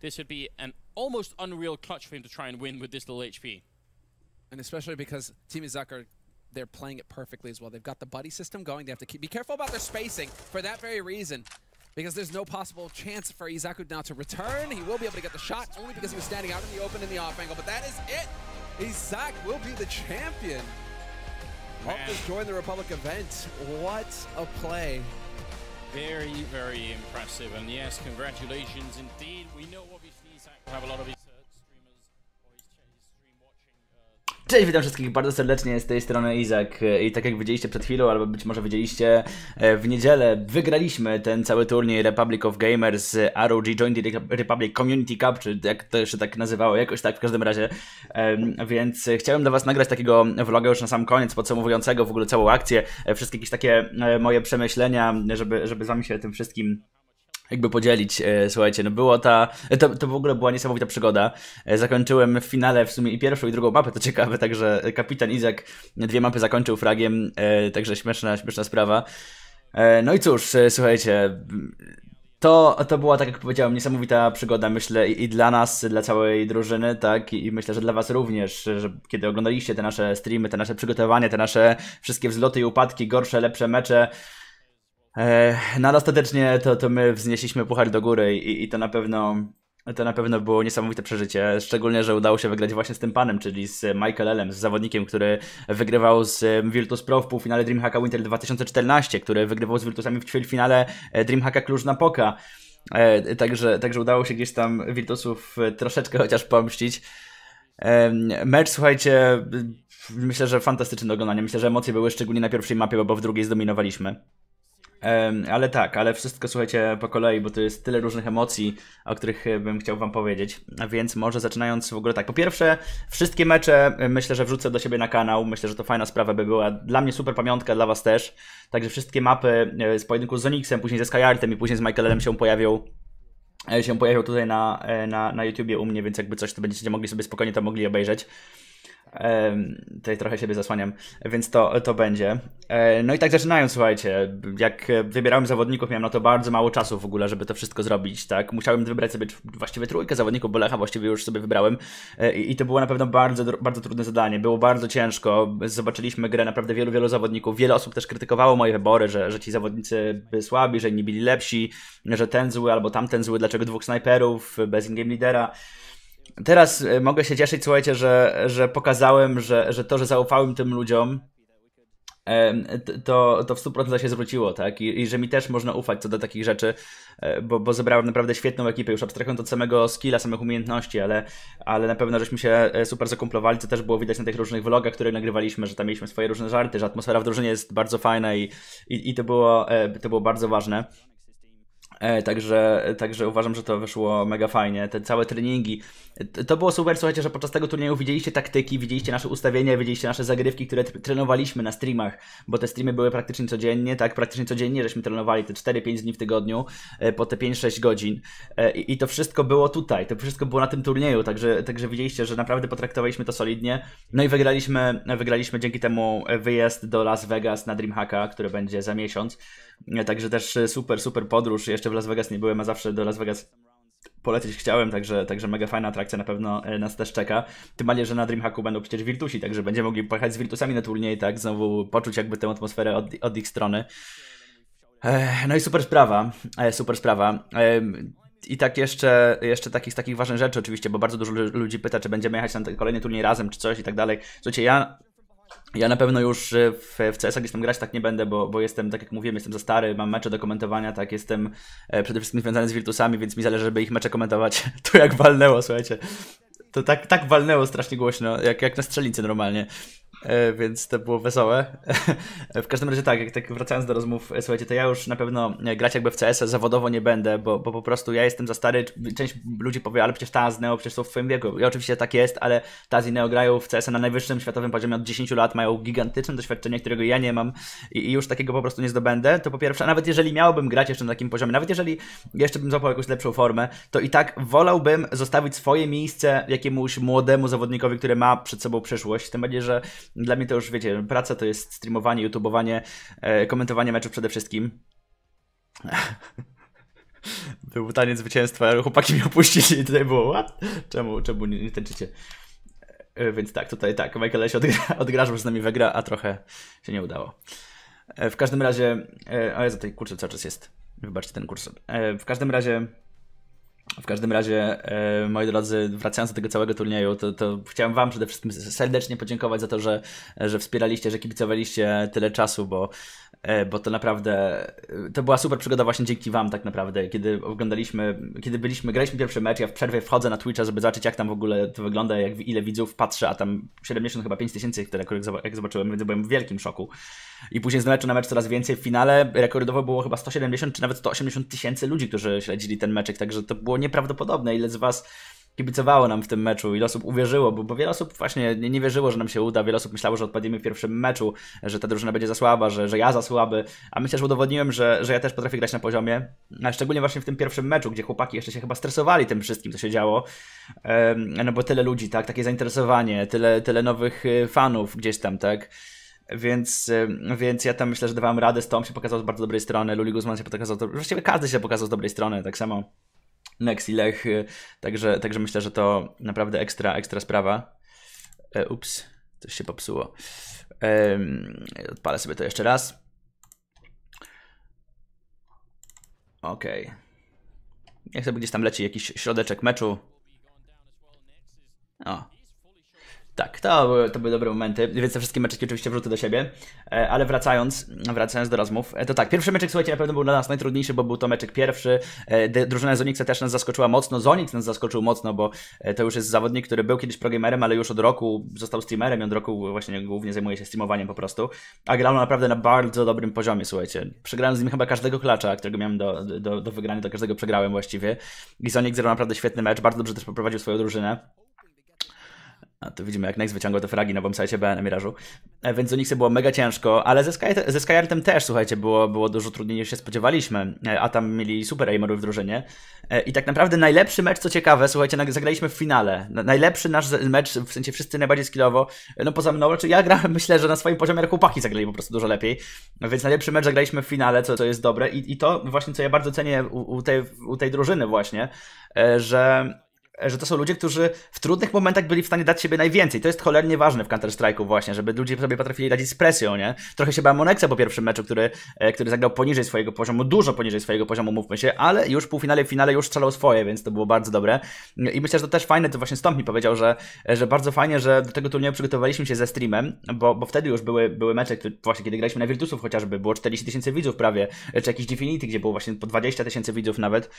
this would be an almost unreal clutch for him to try and win with this little HP. And especially because Team Zucker, they're playing it perfectly as well. They've got the buddy system going. They have to keep, be careful about their spacing for that very reason. Because there's no possible chance for Izaku now to return. He will be able to get the shot only because he was standing out in the open in the off angle. But that is it. Izak will be the champion. Man. Up just joined the Republic event. What a play. Very, very impressive. And yes, congratulations indeed. We know obviously Zach have a lot of Cześć, witam wszystkich bardzo serdecznie, z tej strony Izak i tak jak widzieliście przed chwilą, albo być może widzieliście e, w niedzielę, wygraliśmy ten cały turniej Republic of Gamers e, ROG Joint Republic Community Cup, czy jak to się tak nazywało, jakoś tak w każdym razie, więc chciałem dla was nagrać takiego vloga już na sam koniec, podsumowującego w ogóle całą akcję, e, wszystkie jakieś takie moje przemyślenia, żeby, żeby z wami się tym wszystkim jakby podzielić. E, słuchajcie, no było ta, e, to, to w ogóle była niesamowita przygoda. E, zakończyłem w finale w sumie i pierwszą i drugą mapę, to ciekawe, także kapitan Izak dwie mapy zakończył fragiem, także śmieszna, śmieszna sprawa. No i cóż, słuchajcie, to, to była, tak jak powiedziałem, niesamowita przygoda, myślę, i, i dla nas, dla całej drużyny, tak, I, i myślę, że dla Was również, że kiedy oglądaliście te nasze streamy, te nasze przygotowania, te nasze wszystkie wzloty i upadki, gorsze, lepsze mecze, E, no ale ostatecznie to, to my wznieśliśmy puchar do góry i, i to na pewno to na pewno było niesamowite przeżycie, szczególnie, że udało się wygrać właśnie z tym panem, czyli z Michaelem, z zawodnikiem, który wygrywał z Virtus Pro w półfinale Dreamhacka Winter 2014, który wygrywał z Virtusami w ćwierćfinale e, Dreamhacka Cluj na Poka. E, także, także udało się gdzieś tam Virtusów troszeczkę chociaż pomścić. Mecz, słuchajcie, myślę, że fantastyczny do oglądania. Myślę, że emocje były szczególnie na pierwszej mapie, bo w drugiej zdominowaliśmy. Ale tak, ale wszystko słuchajcie po kolei, bo to jest tyle różnych emocji, o których e, bym chciał wam powiedzieć. Więc może zaczynając w ogóle tak. Po pierwsze, wszystkie mecze e, myślę, że wrzucę do siebie na kanał. Myślę, że to fajna sprawa by była. Dla mnie super pamiątka, dla was też. Także wszystkie mapy e, z pojedynku z Onyxem, później ze Skyartem i później z Michaelem się pojawią się pojawił tutaj na, na, na YouTubie u mnie, więc jakby coś to będziecie mogli sobie spokojnie to mogli obejrzeć. Tutaj trochę siebie zasłaniam, więc to, to będzie. E, no i tak zaczynając, słuchajcie, jak wybierałem zawodników, miałem na to bardzo mało czasu w ogóle, żeby to wszystko zrobić, tak? Musiałem wybrać sobie właściwie trójkę zawodników, bo Lecha właściwie już sobie wybrałem e, i, to było na pewno bardzo, bardzo trudne zadanie, było bardzo ciężko, zobaczyliśmy grę naprawdę wielu, wielu zawodników, wiele osób też krytykowało moje wybory, że, że ci zawodnicy byli słabi, że inni byli lepsi, że ten zły albo tamten zły, dlaczego dwóch snajperów bez in-game lidera, teraz e, mogę się cieszyć, słuchajcie, że, że pokazałem, że, że to, że zaufałem tym ludziom, to, to w 100% się zwróciło, tak? I, I, że mi też można ufać co do takich rzeczy, e, bo, bo zebrałem naprawdę świetną ekipę, już abstrahując od samego skilla, samych umiejętności, ale, ale na pewno żeśmy się e, super zakumplowali, co też było widać na tych różnych vlogach, które nagrywaliśmy, że tam mieliśmy swoje różne żarty, że atmosfera w drużynie jest bardzo fajna i, i, i to, było, to było bardzo ważne. E, także, także uważam, że to wyszło mega fajnie. Te całe treningi. To było super, słuchajcie, że podczas tego turnieju widzieliście taktyki, widzieliście nasze ustawienia, widzieliście nasze zagrywki, które trenowaliśmy na streamach, bo te streamy były praktycznie codziennie, tak? Praktycznie codziennie żeśmy trenowali te 4-5 dni w tygodniu e, po te 5-6 godzin. E, I, to wszystko było tutaj, to wszystko było na tym turnieju, także, także widzieliście, że naprawdę potraktowaliśmy to solidnie. No i wygraliśmy, wygraliśmy dzięki temu wyjazd do Las Vegas na Dreamhacka, który będzie za miesiąc. Także też super, super podróż. Jeszcze w Las Vegas nie byłem, a zawsze do Las Vegas polecieć chciałem, także, także mega fajna atrakcja na pewno e, nas też czeka. Tym bardziej, że na Dreamhacku będą przecież Virtusi, także będziemy mogli pojechać z Virtusami na turniej, tak, znowu poczuć jakby tę atmosferę od, od ich strony. E, no i super sprawa, e, super sprawa. I tak jeszcze, jeszcze takich, takich ważnych rzeczy oczywiście, bo bardzo dużo ludzi pyta, czy będziemy jechać na ten kolejny turniej razem, czy coś i tak dalej. Słuchajcie, ja ja na pewno już e, w, w CS gdzieś tam grać tak nie będę, bo, bo jestem, tak jak mówiłem, jestem za stary, mam mecze do komentowania, tak, jestem e, przede wszystkim związany z Virtusami, więc mi zależy, żeby ich mecze komentować. To jak walnęło, słuchajcie. To tak, tak walnęło strasznie głośno, jak, jak na strzelnicy normalnie. E, więc to było wesołe. E, w każdym razie tak, jak tak wracając do rozmów, e, słuchajcie, to ja już na pewno grać jakby w CS zawodowo nie będę, bo, bo po prostu ja jestem za stary, część ludzi powie, ale przecież z Neo przecież są w twoim wieku. I oczywiście tak jest, ale ta z Neo grają w CS na najwyższym światowym poziomie od 10 lat, mają gigantyczne doświadczenie, którego ja nie mam i już takiego po prostu nie zdobędę. To po pierwsze, a nawet jeżeli miałbym grać jeszcze na takim poziomie, nawet jeżeli jeszcze bym złapał jakąś lepszą formę, to i tak wolałbym zostawić swoje miejsce jakiemuś młodemu zawodnikowi, który ma przed sobą przyszłość. Tym bardziej, że dla mnie to już, wiecie, praca to jest streamowanie, youtubeowanie, e, komentowanie meczów przede wszystkim. Był taniec zwycięstwa, ale chłopaki mnie opuścili i tutaj było, what? Czemu, czemu nie, nie tańczycie? E, więc tak, tutaj tak, Michael się odgra, odgrażał z nami wygra, a trochę się nie udało. E, w każdym razie, o za tej kurczę cały czas jest. Wybaczcie ten kurs. W każdym razie w każdym razie, e, moi drodzy, wracając do tego całego turnieju, to, to, chciałem Wam przede wszystkim serdecznie podziękować za to, że, że wspieraliście, że kibicowaliście tyle czasu, bo E, bo to naprawdę, e, to była super przygoda właśnie dzięki wam tak naprawdę, kiedy oglądaliśmy, kiedy byliśmy, graliśmy pierwszy mecz, ja w przerwie wchodzę na Twitcha, żeby zobaczyć jak tam w ogóle to wygląda, jak ile widzów patrzę, a tam 70 chyba 5 tysięcy, które jak zobaczyłem, więc byłem w wielkim szoku. I później z meczu na mecz coraz więcej, w finale rekordowo było chyba 170 czy nawet 180 tysięcy ludzi, którzy śledzili ten meczek, także to było nieprawdopodobne, ile z was kibicowało nam w tym meczu, ile osób uwierzyło, bo, bo wiele osób właśnie nie, nie, wierzyło, że nam się uda, wiele osób myślało, że odpadniemy w pierwszym meczu, że ta drużyna będzie za słaba, że, że ja za słaby, a myślę, że udowodniłem, że, że ja też potrafię grać na poziomie, a szczególnie właśnie w tym pierwszym meczu, gdzie chłopaki jeszcze się chyba stresowali tym wszystkim, co się działo, no bo tyle ludzi, tak, takie zainteresowanie, tyle, tyle nowych y, fanów gdzieś tam, tak, więc, więc ja tam myślę, że dawałem radę, Stom się pokazał z bardzo dobrej strony, Luli Guzman się pokazał, właściwie każdy się pokazał z dobrej strony, tak samo i Lech, y, także, także myślę, że to naprawdę ekstra, ekstra sprawa. E, ups, coś się popsuło. E, odpalę sobie to jeszcze raz. Ok. Niech sobie gdzieś tam leci jakiś środeczek meczu. O, tak, to były, to były dobre momenty, więc te wszystkie meczeki oczywiście wrzuty do siebie. E, ale wracając, wracając do rozmów, e, to tak, pierwszy meczek, słuchajcie, na pewno był dla nas najtrudniejszy, bo był to meczek pierwszy. E, drużyna Zoniksa też nas zaskoczyła mocno, Zonix nas zaskoczył mocno, bo to już jest zawodnik, który był kiedyś progamerem, ale już od roku został streamerem i od roku właśnie głównie zajmuje się streamowaniem po prostu. A grał naprawdę na bardzo dobrym poziomie, słuchajcie. Przegrałem z nim chyba każdego klacza, którego miałem do, do, do wygrania, do każdego przegrałem właściwie. I Zonix zrobił naprawdę świetny mecz, bardzo dobrze też poprowadził swoją drużynę. A to widzimy, jak Nex wyciągał te fragi na bombsajcie B na Mirażu. E, więc do nich sobie było mega ciężko, ale ze, Sky, ze Skyartem też, słuchajcie, było, było dużo trudniej niż się spodziewaliśmy. E, a tam mieli super aimerów w drużynie. E, I tak naprawdę najlepszy mecz, co ciekawe, słuchajcie, zagraliśmy w finale. Najlepszy nasz mecz, w sensie wszyscy najbardziej skillowo, no poza mną, czy znaczy ja grałem, myślę, że na swoim poziomie chłopaki zagrali po prostu dużo lepiej. Więc najlepszy mecz zagraliśmy w finale, co, co jest dobre. I, i to właśnie, co ja bardzo cenię u, u, tej, u tej drużyny właśnie, że że to są ludzie, którzy w trudnych momentach byli w stanie dać siebie najwięcej. To jest cholernie ważne w Counter-Strike'u właśnie, żeby ludzie sobie potrafili radzić z presją, nie? Trochę się bałem Monexa po pierwszym meczu, który, e, który zagrał poniżej swojego poziomu, dużo poniżej swojego poziomu, mówmy się, ale już w półfinale, w finale już strzelał swoje, więc to było bardzo dobre. I myślę, że to też fajne, to właśnie Stomp mi powiedział, że, e, że bardzo fajnie, że do tego turnieju przygotowaliśmy się ze streamem, bo, bo wtedy już były, były mecze, które, właśnie kiedy graliśmy na Virtusów chociażby, było 40 tysięcy widzów prawie, e, czy jakiś Definity, gdzie było właśnie po 20 tysięcy widzów nawet,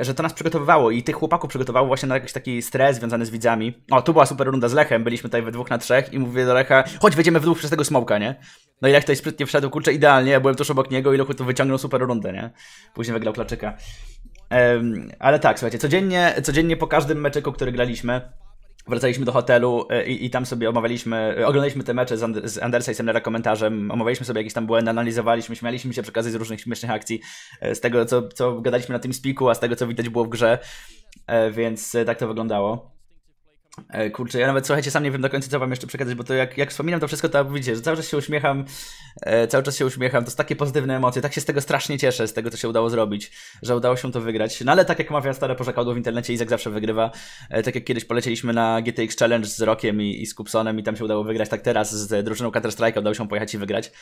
że to nas przygotowywało i tych chłopaków przygotowało właśnie na jakiś taki stres związany z widzami. O, tu była super runda z Lechem, byliśmy tutaj we dwóch na trzech i mówię do Lecha, chodź wejdziemy w dół przez tego smoka, nie? No i Lech tutaj sprytnie wszedł, kurczę, idealnie, ja byłem tuż obok niego i Lechu to wyciągnął super rundę, nie? Później wygrał Klaczyka. Um, ale tak, słuchajcie, codziennie, codziennie po każdym meczeku, który graliśmy, wracaliśmy do hotelu e, i, i, tam sobie omawialiśmy, e, oglądaliśmy te mecze z, And z Andersa i Semlera komentarzem, omawialiśmy sobie jakieś tam błędy, analizowaliśmy, śmialiśmy się przy okazji z różnych śmiesznych akcji, e, z tego co, co gadaliśmy na tym spiku, a z tego co widać było w grze, więc tak to wyglądało. E, kurczę, ja nawet słuchajcie, sam nie wiem do końca, co wam jeszcze przekazać, bo to jak, jak wspominam to wszystko, to widzicie, że cały czas się uśmiecham, e, cały czas się uśmiecham, to są takie pozytywne emocje, tak się z tego strasznie cieszę, z tego, co się udało zrobić, że udało się to wygrać, no ale tak jak mawia stare porzekadło w internecie, Izak zawsze wygrywa, e, tak jak kiedyś polecieliśmy na GTX Challenge z Rokiem i, i z Kupsonem i tam się udało wygrać, tak teraz z drużyną counter udało się pojechać i wygrać.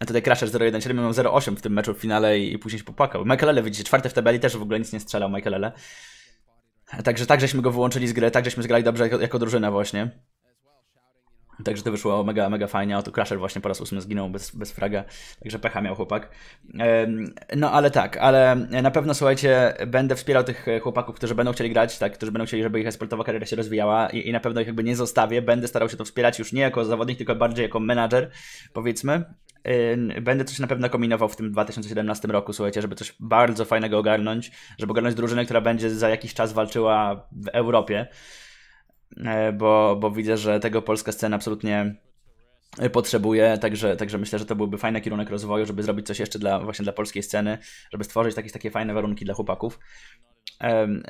A tutaj Crasher 017 1 7 miał 0 w tym meczu w finale i, później się popłakał. Michaelele widzicie, czwarte w tabeli, też w ogóle nic nie strzelał Michaelele. Także tak żeśmy go wyłączyli z gry, tak żeśmy zgrali dobrze jako, jako drużyna właśnie. Także to wyszło mega, mega fajnie. tu Crusher właśnie po raz ósmy zginął bez, bez fraga, także pecha miał chłopak. No ale tak, ale na pewno słuchajcie, będę wspierał tych chłopaków, którzy będą chcieli grać, tak, którzy będą chcieli, żeby ich sportowa kariera się rozwijała i, i na pewno ich jakby nie zostawię. Będę starał się to wspierać już nie jako zawodnik, tylko bardziej jako menadżer, powiedzmy. Będę coś na pewno kombinował w tym 2017 roku, słuchajcie, żeby coś bardzo fajnego ogarnąć, żeby ogarnąć drużynę, która będzie za jakiś czas walczyła w Europie, e, bo, bo widzę, że tego polska scena absolutnie potrzebuje, także, także myślę, że to byłby fajny kierunek rozwoju, żeby zrobić coś jeszcze dla, właśnie dla polskiej sceny, żeby stworzyć jakieś takie fajne warunki dla chłopaków.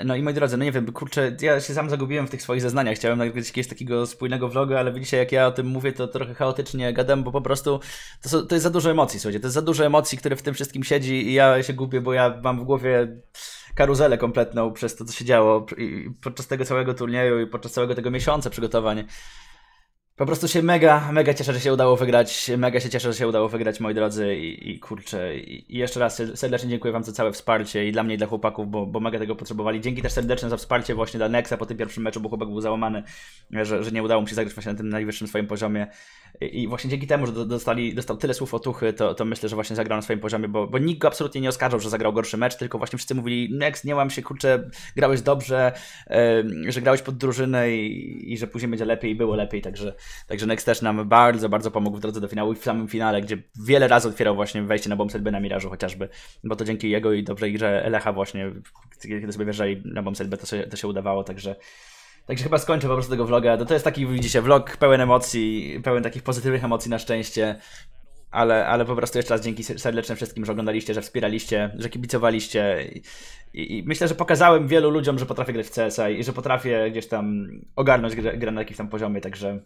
No i moi drodzy, no nie wiem, kurczę, ja się sam zagubiłem w tych swoich zeznaniach. Chciałem nagrać jakiegoś takiego spójnego vloga, ale widzicie, jak ja o tym mówię, to trochę chaotycznie gadam, bo po prostu to, to jest za dużo emocji, słuchajcie. To jest za dużo emocji, które w tym wszystkim siedzi i ja się gubię, bo ja mam w głowie karuzelę kompletną przez to, co się działo podczas tego całego turnieju i podczas całego tego miesiąca przygotowań. Po prostu się mega, mega cieszę, że się udało wygrać. Mega się cieszę, że się udało wygrać, moi drodzy. I, i kurczę, i, jeszcze raz serdecznie dziękuję Wam za całe wsparcie i dla mnie, i dla chłopaków, bo, bo mega tego potrzebowali. Dzięki też serdecznie za wsparcie właśnie dla Nexa po tym pierwszym meczu, bo chłopak był załamany, że, że nie udało mu się zagrać właśnie na tym najwyższym swoim poziomie. I właśnie dzięki temu, że dostali, dostał tyle słów otuchy, to, to myślę, że właśnie zagrał na swoim poziomie, bo, bo nikt go absolutnie nie oskarżał, że zagrał gorszy mecz, tylko właśnie wszyscy mówili, Next, nie łam się, kurczę, grałeś dobrze, że grałeś pod drużynę i, i że później będzie lepiej i było lepiej, także Także Next też nam bardzo, bardzo pomógł w drodze do finału i w samym finale, gdzie wiele razy otwierał właśnie wejście na bombset B na Mirażu chociażby, bo to dzięki jego i dobrze grze Lecha właśnie, kiedy sobie wjeżdżali na bombset B, to się, to się udawało, także... Także chyba skończę po prostu tego vloga. No to jest taki, widzicie, vlog pełen emocji, pełen takich pozytywnych emocji na szczęście. Ale, ale po prostu jeszcze raz dzięki serdeczne wszystkim, że oglądaliście, że wspieraliście, że kibicowaliście. I, i myślę, że pokazałem wielu ludziom, że potrafię grać w CSA i że potrafię gdzieś tam ogarnąć grę, grę na jakimś tam poziomie, także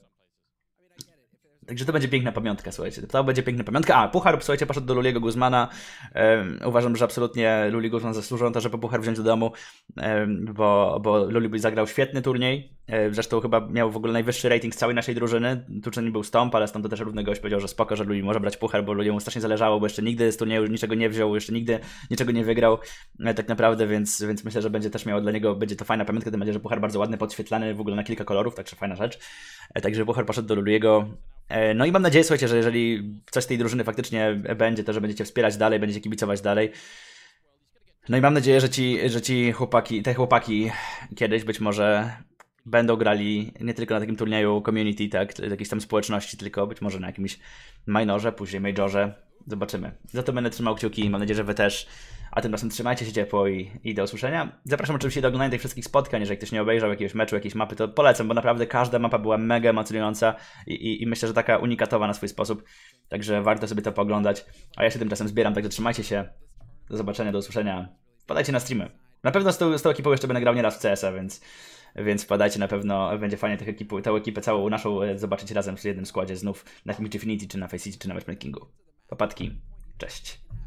Także to będzie piękna pamiątka, słuchajcie. To będzie piękna pamiątka. A, puchar, słuchajcie, poszedł do Luliego Guzmana. Um, uważam, że absolutnie Luli Guzman zasłużył na to, żeby puchar wziąć do domu, um, bo, bo Luli zagrał świetny turniej. Um, zresztą chyba miał w ogóle najwyższy rating z całej naszej drużyny. Tu nie był stąp, ale stąd to też równy gość powiedział, że spoko, że Luli może brać puchar, bo Luli mu strasznie zależało, bo jeszcze nigdy z turnieju niczego nie wziął, jeszcze nigdy niczego nie wygrał e, tak naprawdę, więc, więc myślę, że będzie też miało dla niego, będzie to fajna pamiątka, tym będzie że puchar bardzo ładny, podświetlany w ogóle na kilka kolorów, także fajna rzecz. E, także puchar poszedł do Luliego. E, no i mam nadzieję, słuchajcie, że jeżeli coś z tej drużyny faktycznie będzie, to że będziecie wspierać dalej, będziecie kibicować dalej. No i mam nadzieję, że ci, że ci chłopaki, te chłopaki kiedyś być może będą grali nie tylko na takim turnieju community, tak, jakiejś tam społeczności, tylko być może na jakimś minorze, później majorze. Zobaczymy. Za to będę trzymał kciuki. Mam nadzieję, że wy też. A tymczasem trzymajcie się ciepło i, i do usłyszenia. Zapraszam oczywiście do oglądania tych wszystkich spotkań. Jeżeli ktoś nie obejrzał jakiegoś meczu, jakiejś mapy, to polecam, bo naprawdę każda mapa była mega emocjonująca i, i, i myślę, że taka unikatowa na swój sposób. Także warto sobie to poglądać. A ja się tymczasem zbieram, także trzymajcie się. Do zobaczenia, do usłyszenia. Podajcie na streamy. Na pewno z tą, z tą ekipą jeszcze będę grał nieraz w CS-a, więc, więc wpadajcie, na pewno będzie fajnie tych ekip, tę ekipę całą naszą e, zobaczyć razem w jednym składzie znów na jakimś Infinity, czy na Face City, czy na Matchmakingu. Popatki, cześć.